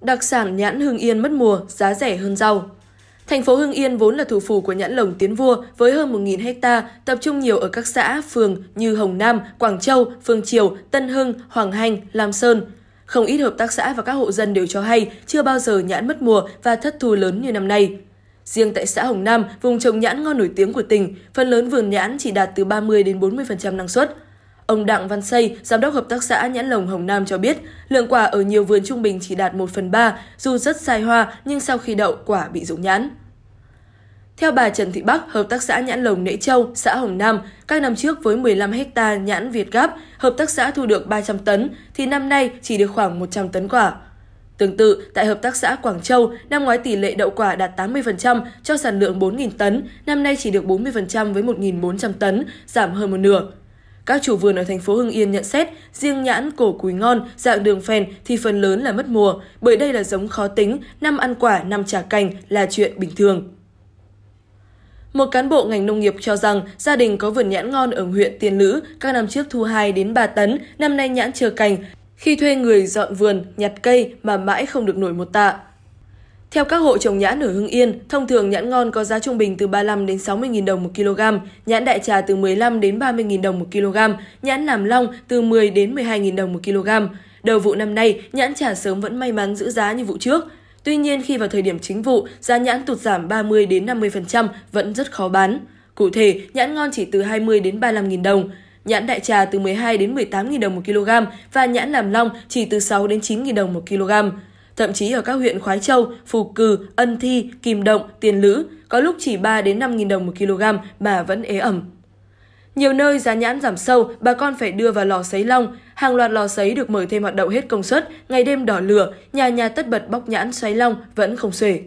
Đặc sản nhãn Hưng Yên mất mùa, giá rẻ hơn rau. Thành phố Hưng Yên vốn là thủ phủ của nhãn lồng tiến vua với hơn 1.000 ha tập trung nhiều ở các xã, phường như Hồng Nam, Quảng Châu, Phương Triều, Tân Hưng, Hoàng Hành, Lam Sơn. Không ít hợp tác xã và các hộ dân đều cho hay chưa bao giờ nhãn mất mùa và thất thu lớn như năm nay. Riêng tại xã Hồng Nam, vùng trồng nhãn ngon nổi tiếng của tỉnh, phần lớn vườn nhãn chỉ đạt từ 30 đến 40% năng suất. Ông Đặng Văn Xây, giám đốc hợp tác xã Nhãn Lồng Hồng Nam cho biết, lượng quả ở nhiều vườn trung bình chỉ đạt 1 phần 3, dù rất sai hoa nhưng sau khi đậu quả bị rụng nhãn. Theo bà Trần Thị Bắc, hợp tác xã nhãn lồng Nễ Châu, xã Hồng Nam, các năm trước với 15 ha nhãn Việt Gáp, hợp tác xã thu được 300 tấn, thì năm nay chỉ được khoảng 100 tấn quả. Tương tự, tại hợp tác xã Quảng Châu, năm ngoái tỷ lệ đậu quả đạt 80% cho sản lượng 4.000 tấn, năm nay chỉ được 40% với 1.400 tấn, giảm hơn một nửa. Các chủ vườn ở thành phố Hưng Yên nhận xét, riêng nhãn cổ cúi ngon, dạng đường phèn thì phần lớn là mất mùa, bởi đây là giống khó tính, năm ăn quả, năm trả cành là chuyện bình thường. Một cán bộ ngành nông nghiệp cho rằng gia đình có vườn nhãn ngon ở huyện Tiên Lữ, các năm trước thu 2 đến 3 tấn, năm nay nhãn chưa cành, khi thuê người dọn vườn, nhặt cây mà mãi không được nổi một tạ. Theo các hộ trồng nhãn ở Hưng Yên, thông thường nhãn ngon có giá trung bình từ 35 đến 60.000 đồng một kg, nhãn đại trà từ 15 đến 30.000 đồng một kg, nhãn làm long từ 10 đến 12.000 đồng một kg. Đầu vụ năm nay, nhãn trà sớm vẫn may mắn giữ giá như vụ trước. Tuy nhiên khi vào thời điểm chính vụ, giá nhãn tụt giảm 30 đến 50% vẫn rất khó bán. Cụ thể, nhãn ngon chỉ từ 20 đến 35.000 đồng, nhãn đại trà từ 12 đến 18.000 đồng một kg và nhãn làm long chỉ từ 6 đến 9.000 đồng một kg thậm chí ở các huyện Khói Châu, Phù Cừ, Ân Thi, Kim Động, Tiền Lữ, có lúc chỉ 3 đến 5.000 đồng một kg mà vẫn ế ẩm. Nhiều nơi giá nhãn giảm sâu, bà con phải đưa vào lò sấy long. Hàng loạt lò sấy được mở thêm hoạt động hết công suất, ngày đêm đỏ lửa, nhà nhà tất bật bóc nhãn xoáy long vẫn không xuể.